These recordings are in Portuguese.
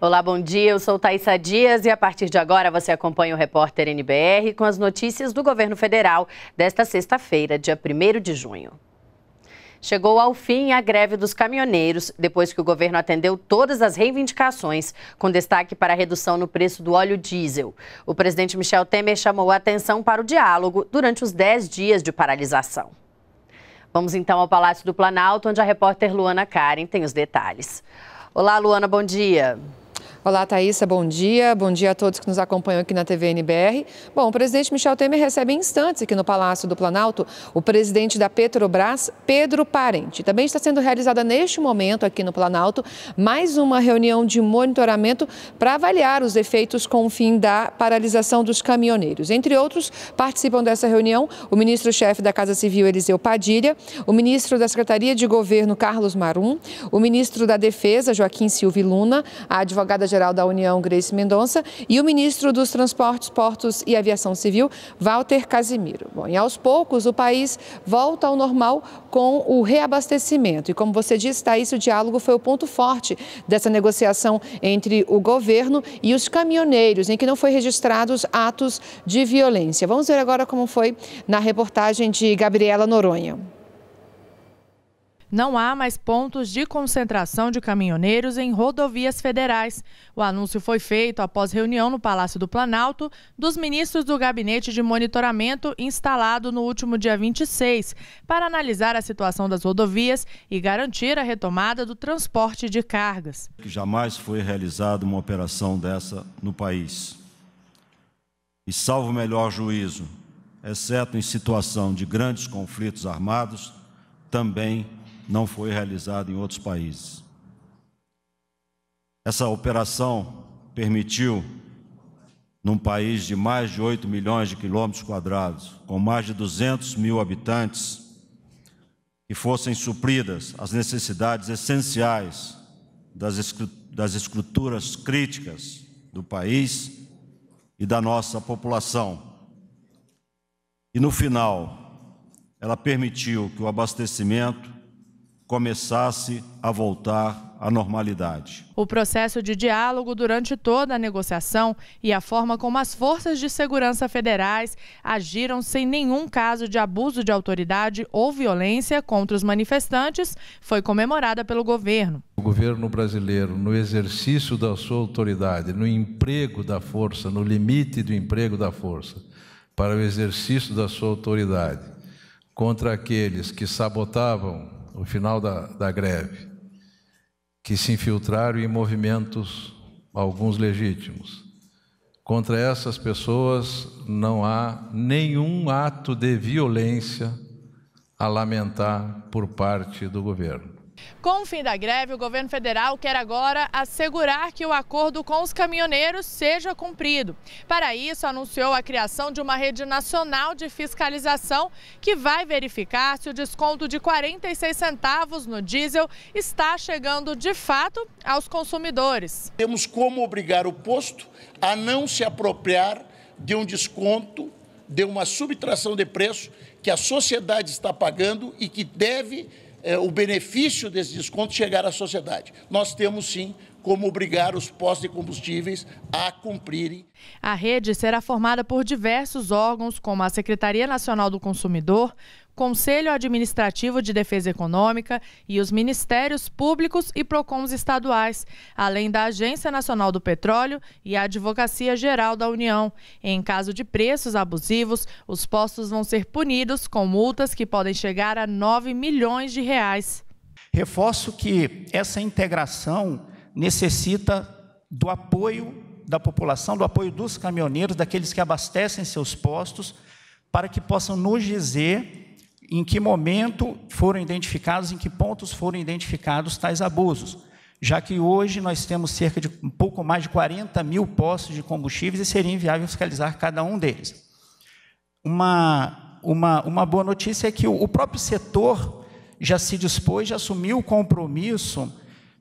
Olá, bom dia. Eu sou Thaisa Dias e a partir de agora você acompanha o repórter NBR com as notícias do governo federal desta sexta-feira, dia 1 de junho. Chegou ao fim a greve dos caminhoneiros, depois que o governo atendeu todas as reivindicações, com destaque para a redução no preço do óleo diesel. O presidente Michel Temer chamou a atenção para o diálogo durante os 10 dias de paralisação. Vamos então ao Palácio do Planalto, onde a repórter Luana Karen tem os detalhes. Olá, Luana, bom dia. Olá, Thaisa, bom dia. Bom dia a todos que nos acompanham aqui na TV NBR. Bom, o presidente Michel Temer recebe em instantes aqui no Palácio do Planalto o presidente da Petrobras, Pedro Parente. Também está sendo realizada neste momento aqui no Planalto mais uma reunião de monitoramento para avaliar os efeitos com o fim da paralisação dos caminhoneiros. Entre outros, participam dessa reunião o ministro-chefe da Casa Civil, Eliseu Padilha, o ministro da Secretaria de Governo, Carlos Marum, o ministro da Defesa, Joaquim Silvio Luna, a advogada Geral da União, Grace Mendonça, e o ministro dos Transportes, Portos e Aviação Civil, Walter Casimiro. Bom, e aos poucos o país volta ao normal com o reabastecimento. E como você disse, Thaís, o diálogo foi o ponto forte dessa negociação entre o governo e os caminhoneiros, em que não foi registrados atos de violência. Vamos ver agora como foi na reportagem de Gabriela Noronha não há mais pontos de concentração de caminhoneiros em rodovias federais. O anúncio foi feito após reunião no Palácio do Planalto dos ministros do gabinete de monitoramento instalado no último dia 26 para analisar a situação das rodovias e garantir a retomada do transporte de cargas. Jamais foi realizada uma operação dessa no país. E salvo o melhor juízo, exceto em situação de grandes conflitos armados, também não foi realizada em outros países. Essa operação permitiu, num país de mais de 8 milhões de quilômetros quadrados, com mais de 200 mil habitantes, que fossem supridas as necessidades essenciais das estruturas críticas do país e da nossa população. E no final, ela permitiu que o abastecimento começasse a voltar à normalidade. O processo de diálogo durante toda a negociação e a forma como as forças de segurança federais agiram sem nenhum caso de abuso de autoridade ou violência contra os manifestantes foi comemorada pelo governo. O governo brasileiro, no exercício da sua autoridade, no emprego da força, no limite do emprego da força, para o exercício da sua autoridade, contra aqueles que sabotavam no final da, da greve, que se infiltraram em movimentos, alguns legítimos. Contra essas pessoas não há nenhum ato de violência a lamentar por parte do governo. Com o fim da greve, o governo federal quer agora assegurar que o acordo com os caminhoneiros seja cumprido. Para isso, anunciou a criação de uma rede nacional de fiscalização que vai verificar se o desconto de 46 centavos no diesel está chegando de fato aos consumidores. Temos como obrigar o posto a não se apropriar de um desconto, de uma subtração de preço que a sociedade está pagando e que deve é, o benefício desse desconto chegar à sociedade. Nós temos sim como obrigar os postos de combustíveis a cumprirem. A rede será formada por diversos órgãos, como a Secretaria Nacional do Consumidor, Conselho Administrativo de Defesa Econômica e os Ministérios Públicos e PROCONs estaduais, além da Agência Nacional do Petróleo e a Advocacia Geral da União. Em caso de preços abusivos, os postos vão ser punidos com multas que podem chegar a 9 milhões de reais. Reforço que essa integração necessita do apoio da população, do apoio dos caminhoneiros, daqueles que abastecem seus postos, para que possam nos dizer em que momento foram identificados, em que pontos foram identificados tais abusos, já que hoje nós temos cerca de um pouco mais de 40 mil postos de combustíveis e seria inviável fiscalizar cada um deles. Uma, uma, uma boa notícia é que o, o próprio setor já se dispôs, já assumiu o compromisso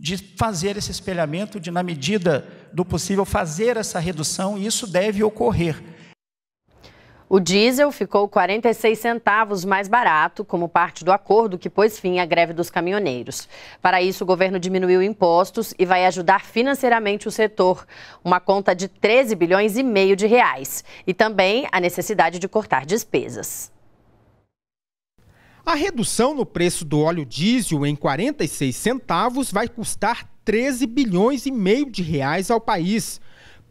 de fazer esse espelhamento, de, na medida do possível, fazer essa redução, e isso deve ocorrer o diesel ficou 46 centavos mais barato, como parte do acordo que pôs fim à greve dos caminhoneiros. Para isso, o governo diminuiu impostos e vai ajudar financeiramente o setor, uma conta de 13 bilhões e meio de reais, e também a necessidade de cortar despesas. A redução no preço do óleo diesel em 46 centavos vai custar 13 bilhões e meio de reais ao país.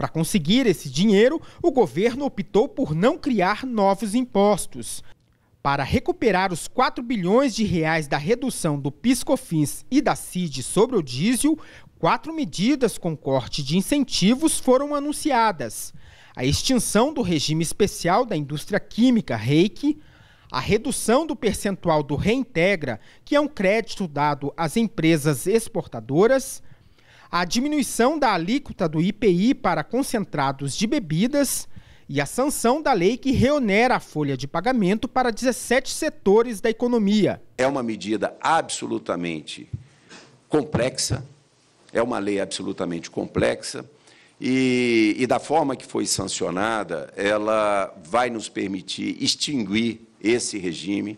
Para conseguir esse dinheiro, o governo optou por não criar novos impostos. Para recuperar os 4 bilhões de reais da redução do PiscoFins e da CID sobre o diesel, quatro medidas com corte de incentivos foram anunciadas: a extinção do regime especial da indústria química REIC, a redução do percentual do Reintegra, que é um crédito dado às empresas exportadoras, a diminuição da alíquota do IPI para concentrados de bebidas e a sanção da lei que reonera a folha de pagamento para 17 setores da economia. É uma medida absolutamente complexa, é uma lei absolutamente complexa. E, e, da forma que foi sancionada, ela vai nos permitir extinguir esse regime,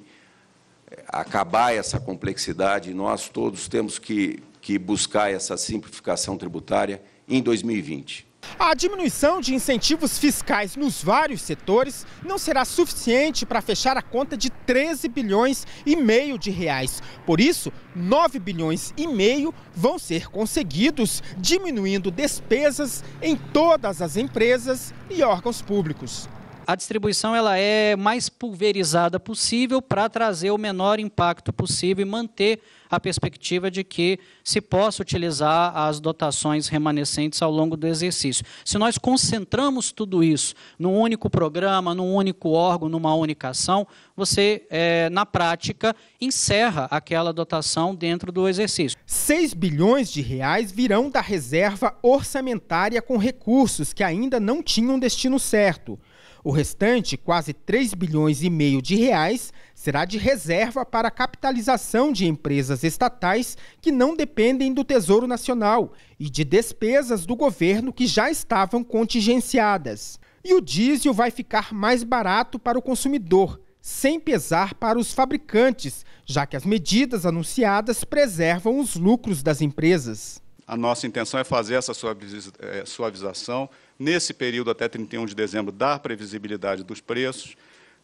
acabar essa complexidade. Nós todos temos que que buscar essa simplificação tributária em 2020. A diminuição de incentivos fiscais nos vários setores não será suficiente para fechar a conta de 13 bilhões e meio de reais. Por isso, 9 bilhões e meio vão ser conseguidos diminuindo despesas em todas as empresas e órgãos públicos. A distribuição ela é mais pulverizada possível para trazer o menor impacto possível e manter a perspectiva de que se possa utilizar as dotações remanescentes ao longo do exercício. Se nós concentramos tudo isso num único programa, num único órgão, numa única ação, você, é, na prática, encerra aquela dotação dentro do exercício. 6 bilhões de reais virão da reserva orçamentária com recursos que ainda não tinham destino certo. O restante, quase 3 bilhões e meio de reais, será de reserva para capitalização de empresas empresas estatais que não dependem do Tesouro Nacional e de despesas do governo que já estavam contingenciadas. E o diesel vai ficar mais barato para o consumidor, sem pesar para os fabricantes, já que as medidas anunciadas preservam os lucros das empresas. A nossa intenção é fazer essa eh, suavização nesse período até 31 de dezembro, dar previsibilidade dos preços,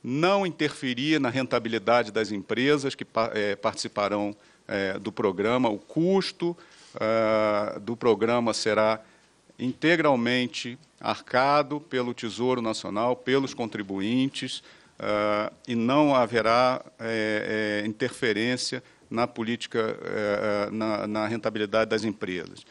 não interferir na rentabilidade das empresas que eh, participarão é, do programa, o custo uh, do programa será integralmente arcado pelo Tesouro Nacional, pelos contribuintes, uh, e não haverá é, é, interferência na política, é, na, na rentabilidade das empresas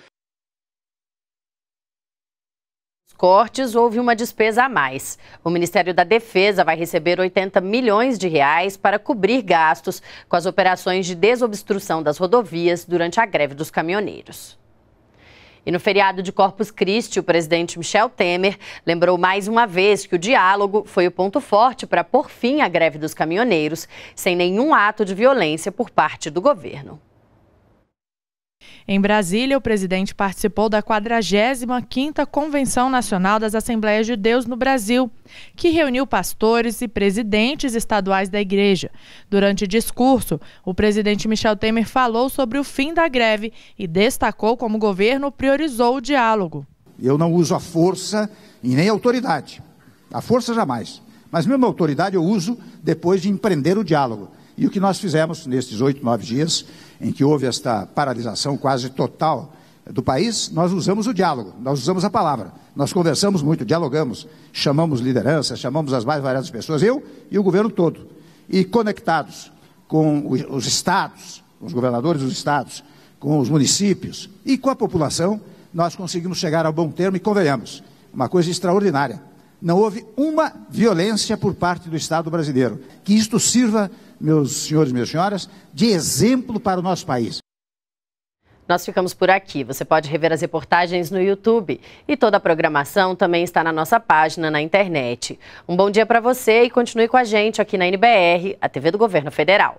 cortes, houve uma despesa a mais. O Ministério da Defesa vai receber 80 milhões de reais para cobrir gastos com as operações de desobstrução das rodovias durante a greve dos caminhoneiros. E no feriado de Corpus Christi, o presidente Michel Temer lembrou mais uma vez que o diálogo foi o ponto forte para pôr fim à greve dos caminhoneiros, sem nenhum ato de violência por parte do governo. Em Brasília, o presidente participou da 45ª Convenção Nacional das Assembleias de Deus no Brasil, que reuniu pastores e presidentes estaduais da igreja. Durante o discurso, o presidente Michel Temer falou sobre o fim da greve e destacou como o governo priorizou o diálogo. Eu não uso a força e nem a autoridade. A força jamais. Mas mesmo a autoridade eu uso depois de empreender o diálogo. E o que nós fizemos nesses oito, nove dias em que houve esta paralisação quase total do país, nós usamos o diálogo, nós usamos a palavra, nós conversamos muito, dialogamos, chamamos lideranças, chamamos as mais variadas pessoas, eu e o governo todo, e conectados com os estados, os governadores dos estados, com os municípios e com a população, nós conseguimos chegar ao bom termo e convenhamos, uma coisa extraordinária. Não houve uma violência por parte do Estado brasileiro. Que isto sirva meus senhores e minhas senhoras, de exemplo para o nosso país. Nós ficamos por aqui. Você pode rever as reportagens no YouTube e toda a programação também está na nossa página na internet. Um bom dia para você e continue com a gente aqui na NBR, a TV do Governo Federal.